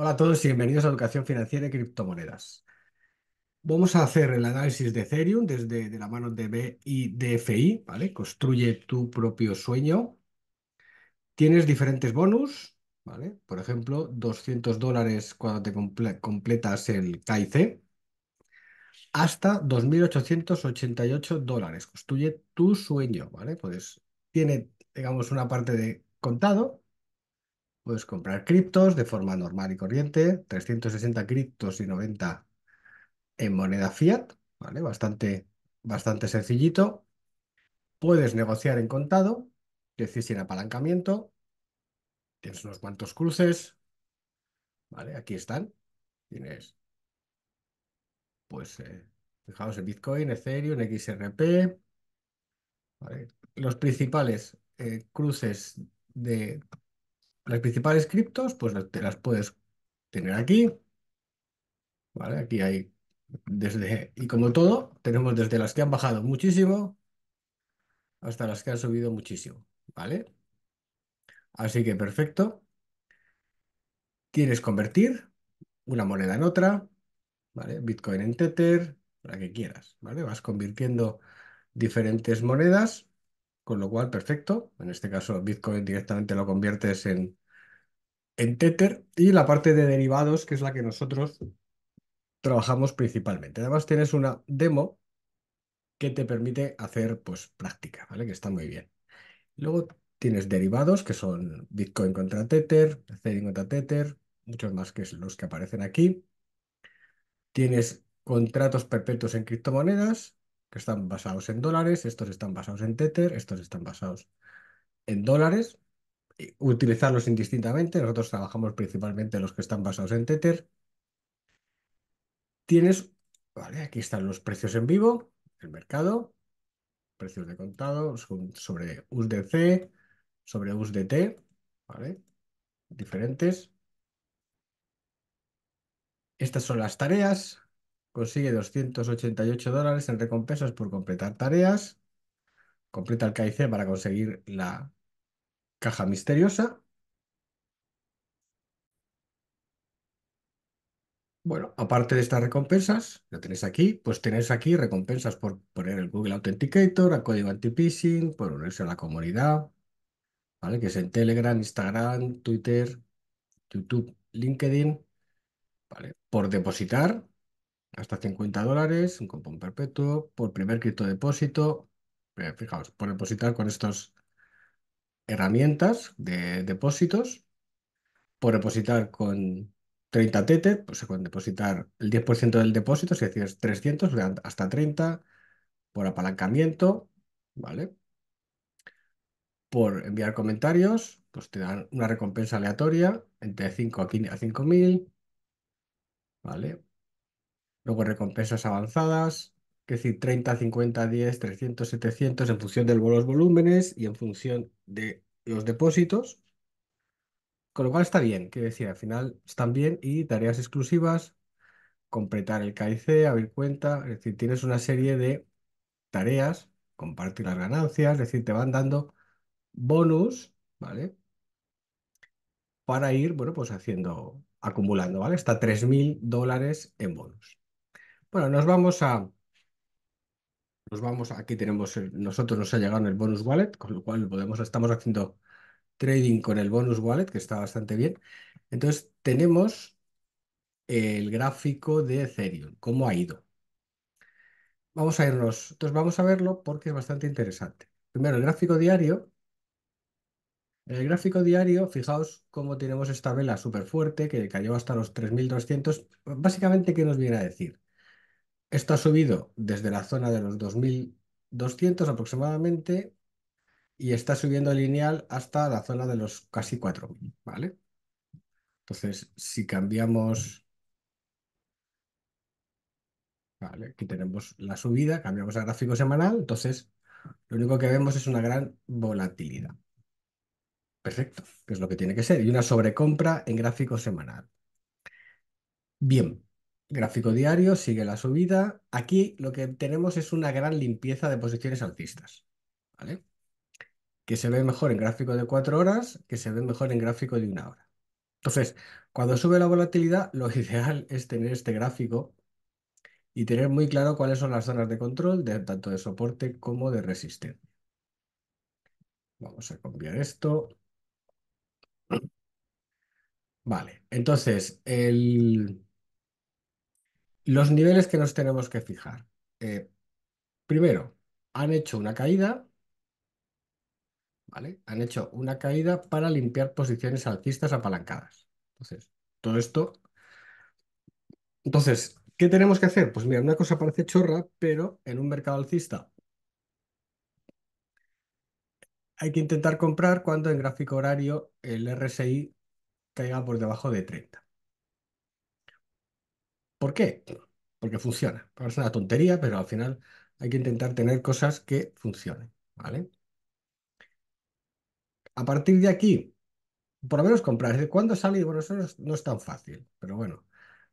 Hola a todos y bienvenidos a Educación Financiera y Criptomonedas. Vamos a hacer el análisis de Ethereum desde de la mano de B y DFI, ¿vale? Construye tu propio sueño. Tienes diferentes bonus, ¿vale? Por ejemplo, 200 dólares cuando te completas el KIC hasta 2.888 dólares. Construye tu sueño, ¿vale? Pues tiene, digamos, una parte de contado Puedes comprar criptos de forma normal y corriente, 360 criptos y 90 en moneda fiat, ¿vale? Bastante, bastante sencillito. Puedes negociar en contado, es decir, sin apalancamiento. Tienes unos cuantos cruces, ¿vale? Aquí están. Tienes, pues, eh, fijaos en Bitcoin, Ethereum, XRP, Los principales eh, cruces de las principales criptos, pues te las puedes tener aquí. ¿Vale? Aquí hay desde, y como todo, tenemos desde las que han bajado muchísimo hasta las que han subido muchísimo. ¿Vale? Así que perfecto. Quieres convertir una moneda en otra, ¿vale? Bitcoin en Tether, la que quieras, ¿vale? Vas convirtiendo diferentes monedas, con lo cual, perfecto. En este caso, Bitcoin directamente lo conviertes en, en Tether y la parte de derivados, que es la que nosotros trabajamos principalmente. Además, tienes una demo que te permite hacer pues, práctica, ¿vale? Que está muy bien. Luego tienes derivados, que son Bitcoin contra Tether, Ethereum contra Tether, muchos más que los que aparecen aquí. Tienes contratos perpetuos en criptomonedas, que están basados en dólares, estos están basados en Tether, estos están basados en dólares, utilizarlos indistintamente. Nosotros trabajamos principalmente los que están basados en Tether. Tienes, vale, aquí están los precios en vivo, el mercado, precios de contado sobre USDC, sobre USDT, ¿vale? Diferentes. Estas son las tareas. Consigue 288 dólares en recompensas por completar tareas. Completa el KIC para conseguir la Caja misteriosa. Bueno, aparte de estas recompensas, ya tenéis aquí, pues tenéis aquí recompensas por poner el Google Authenticator, el código anti-phishing, por unirse a la comunidad, ¿vale? Que es en Telegram, Instagram, Twitter, YouTube, LinkedIn, ¿vale? Por depositar hasta 50 dólares, un compón perpetuo, por primer depósito fijaos, por depositar con estos herramientas de depósitos. Por depositar con 30 tete, pues se pueden depositar el 10% del depósito, si decías 300, hasta 30. Por apalancamiento, ¿vale? Por enviar comentarios, pues te dan una recompensa aleatoria entre 5 a 5.000, ¿vale? Luego recompensas avanzadas, es decir, 30, 50, 10, 300, 700, en función de los volúmenes y en función de los depósitos. Con lo cual está bien, quiero decir, al final están bien y tareas exclusivas, completar el KIC, abrir cuenta, es decir, tienes una serie de tareas, compartir las ganancias, es decir, te van dando bonus, ¿vale? Para ir, bueno, pues haciendo, acumulando, ¿vale? Hasta 3.000 dólares en bonus. Bueno, nos vamos a nos vamos, aquí tenemos, nosotros nos ha llegado el bonus wallet, con lo cual podemos, estamos haciendo trading con el bonus wallet, que está bastante bien. Entonces tenemos el gráfico de Ethereum, cómo ha ido. Vamos a irnos, entonces vamos a verlo porque es bastante interesante. Primero, el gráfico diario. el gráfico diario, fijaos cómo tenemos esta vela súper fuerte que cayó hasta los 3.200. Básicamente, ¿qué nos viene a decir? Esto ha subido desde la zona de los 2.200 aproximadamente y está subiendo lineal hasta la zona de los casi 4.000, ¿vale? Entonces, si cambiamos... Vale, aquí tenemos la subida, cambiamos a gráfico semanal, entonces lo único que vemos es una gran volatilidad. Perfecto, que es lo que tiene que ser, y una sobrecompra en gráfico semanal. Bien, Gráfico diario, sigue la subida. Aquí lo que tenemos es una gran limpieza de posiciones alcistas, ¿vale? Que se ve mejor en gráfico de cuatro horas, que se ve mejor en gráfico de una hora. Entonces, cuando sube la volatilidad, lo ideal es tener este gráfico y tener muy claro cuáles son las zonas de control, tanto de soporte como de resistencia. Vamos a copiar esto. Vale, entonces, el... Los niveles que nos tenemos que fijar. Eh, primero, han hecho una caída, ¿vale? Han hecho una caída para limpiar posiciones alcistas apalancadas. Entonces, todo esto... Entonces, ¿qué tenemos que hacer? Pues mira, una cosa parece chorra, pero en un mercado alcista hay que intentar comprar cuando en gráfico horario el RSI caiga por debajo de 30. ¿Por qué? Porque funciona. Parece una tontería, pero al final hay que intentar tener cosas que funcionen, ¿vale? A partir de aquí, por lo menos comprar. ¿Cuándo sale? Bueno, eso no es tan fácil, pero bueno.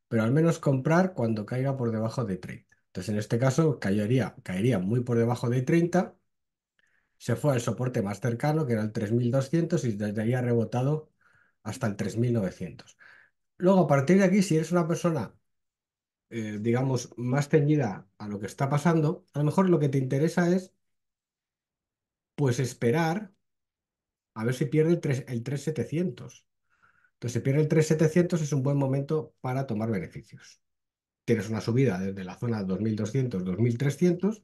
Pero al menos comprar cuando caiga por debajo de 30. Entonces, en este caso, caería, caería muy por debajo de 30. Se fue al soporte más cercano, que era el 3200, y desde ahí ha rebotado hasta el 3900. Luego, a partir de aquí, si eres una persona eh, digamos, más teñida a lo que está pasando, a lo mejor lo que te interesa es, pues, esperar a ver si pierde el, el 3700. Entonces, si pierde el 3700 es un buen momento para tomar beneficios. Tienes una subida desde la zona 2200, 2300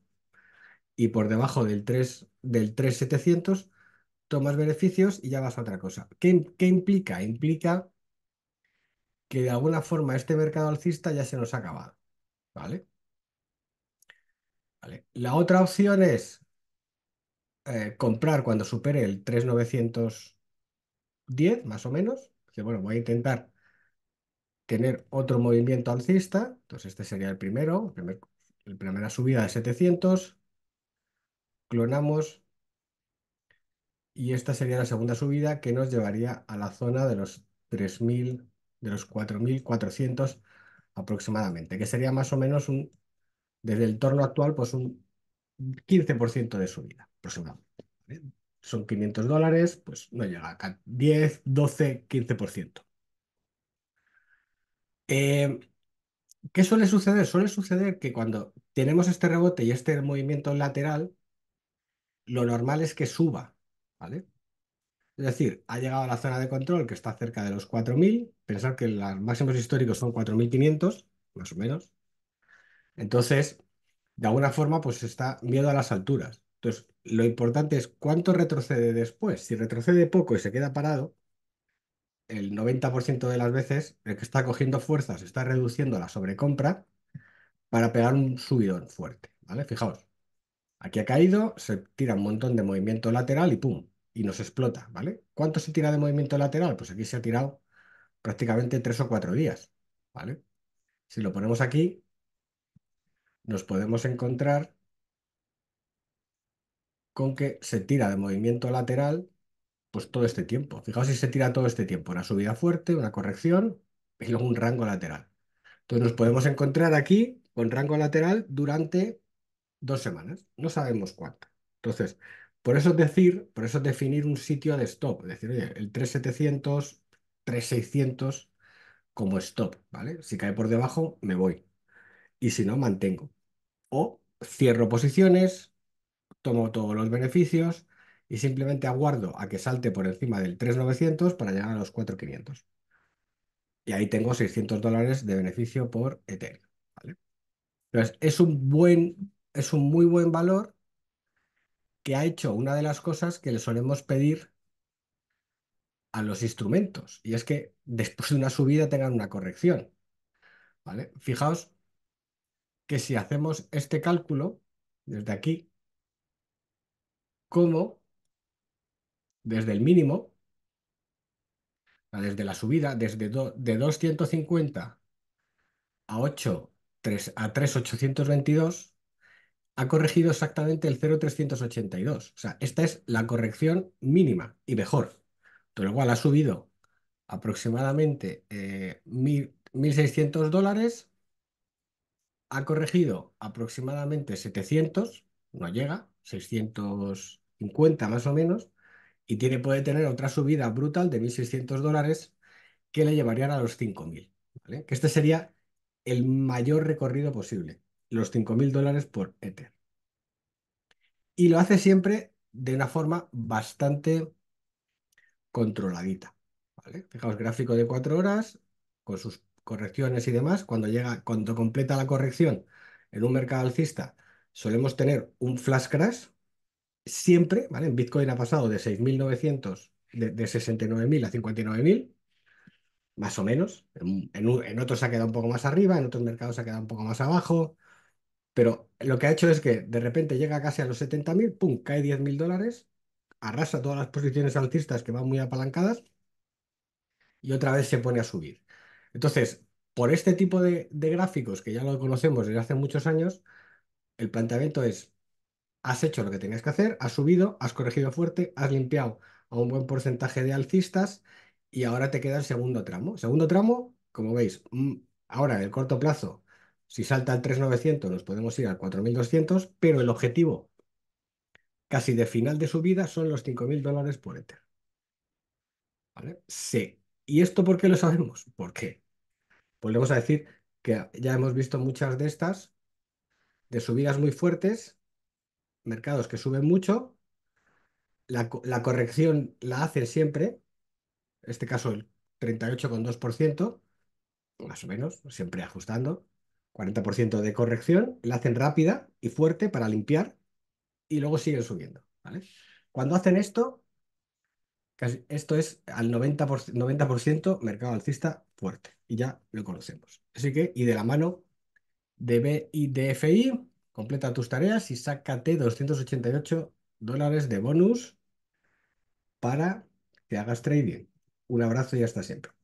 y por debajo del 3 del 3700 tomas beneficios y ya vas a otra cosa. ¿Qué, qué implica? Implica que de alguna forma este mercado alcista ya se nos ha acabado. ¿Vale? La otra opción es eh, comprar cuando supere el 3,910, más o menos. Que bueno, voy a intentar tener otro movimiento alcista. Entonces este sería el primero, el la primera subida de 700. Clonamos. Y esta sería la segunda subida que nos llevaría a la zona de los 3000 de los 4.400 aproximadamente, que sería más o menos un, desde el torno actual, pues un 15% de subida aproximadamente. Son 500 dólares, pues no llega a 10, 12, 15%. ¿Qué suele suceder? Suele suceder que cuando tenemos este rebote y este movimiento lateral, lo normal es que suba, ¿vale? Es decir, ha llegado a la zona de control que está cerca de los 4.000. Pensar que los máximos históricos son 4.500, más o menos. Entonces, de alguna forma, pues está miedo a las alturas. Entonces, lo importante es cuánto retrocede después. Si retrocede poco y se queda parado, el 90% de las veces el que está cogiendo fuerzas está reduciendo la sobrecompra para pegar un subidón fuerte. ¿vale? Fijaos, aquí ha caído, se tira un montón de movimiento lateral y ¡pum! y nos explota, ¿vale? ¿Cuánto se tira de movimiento lateral? Pues aquí se ha tirado prácticamente tres o cuatro días, ¿vale? Si lo ponemos aquí, nos podemos encontrar con que se tira de movimiento lateral pues todo este tiempo. Fijaos si se tira todo este tiempo, una subida fuerte, una corrección y luego un rango lateral. Entonces nos podemos encontrar aquí con rango lateral durante dos semanas, no sabemos cuánto. Entonces, por eso es decir, por eso definir un sitio de stop, es decir, oye, el 3700, 3600 como stop, ¿vale? Si cae por debajo, me voy. Y si no, mantengo. O cierro posiciones, tomo todos los beneficios y simplemente aguardo a que salte por encima del 3900 para llegar a los 4500. Y ahí tengo 600 dólares de beneficio por Ethereum, ¿vale? Entonces, es un buen, es un muy buen valor que ha hecho una de las cosas que le solemos pedir a los instrumentos, y es que después de una subida tengan una corrección. ¿Vale? Fijaos que si hacemos este cálculo desde aquí, como desde el mínimo, desde la subida, desde de 250 a 8, 3, a 3,822, ha corregido exactamente el 0,382. O sea, esta es la corrección mínima y mejor. Todo lo cual ha subido aproximadamente 1.600 eh, dólares, ha corregido aproximadamente 700, no llega, 650 más o menos, y tiene, puede tener otra subida brutal de 1.600 dólares que le llevarían a los 5.000. Que este sería el mayor recorrido posible los 5.000 dólares por Ether. Y lo hace siempre de una forma bastante controladita. ¿vale? Fijaos, gráfico de cuatro horas, con sus correcciones y demás. Cuando llega, cuando completa la corrección en un mercado alcista, solemos tener un flash crash. Siempre, ¿vale? En Bitcoin ha pasado de 6.900, de, 69.000 a 59.000 más o menos. En, otros ha quedado un poco más arriba, en otros mercados ha quedado un poco más abajo. Pero lo que ha hecho es que de repente llega casi a los 70.000, pum, cae 10.000 dólares, arrasa todas las posiciones alcistas que van muy apalancadas y otra vez se pone a subir. Entonces, por este tipo de, de gráficos que ya lo conocemos desde hace muchos años, el planteamiento es, has hecho lo que tenías que hacer, has subido, has corregido fuerte, has limpiado a un buen porcentaje de alcistas y ahora te queda el segundo tramo. Segundo tramo, como veis, mm, ahora en el corto plazo si salta al 3900 nos podemos ir al 4200, pero el objetivo casi de final de subida son los 5.000 dólares por Ether. ¿Vale? Sí. ¿Y esto por qué lo sabemos? ¿Por qué? Volvemos a decir que ya hemos visto muchas de estas, de subidas muy fuertes, mercados que suben mucho, la, la corrección la hacen siempre, en este caso el 38,2%, más o menos, siempre ajustando, 40% de corrección, la hacen rápida y fuerte para limpiar y luego siguen subiendo. ¿vale? Cuando hacen esto, esto es al 90%, 90 mercado alcista fuerte y ya lo conocemos. Así que, y de la mano de B y completa tus tareas y sácate 288 dólares de bonus para que hagas trading. Un abrazo y hasta siempre.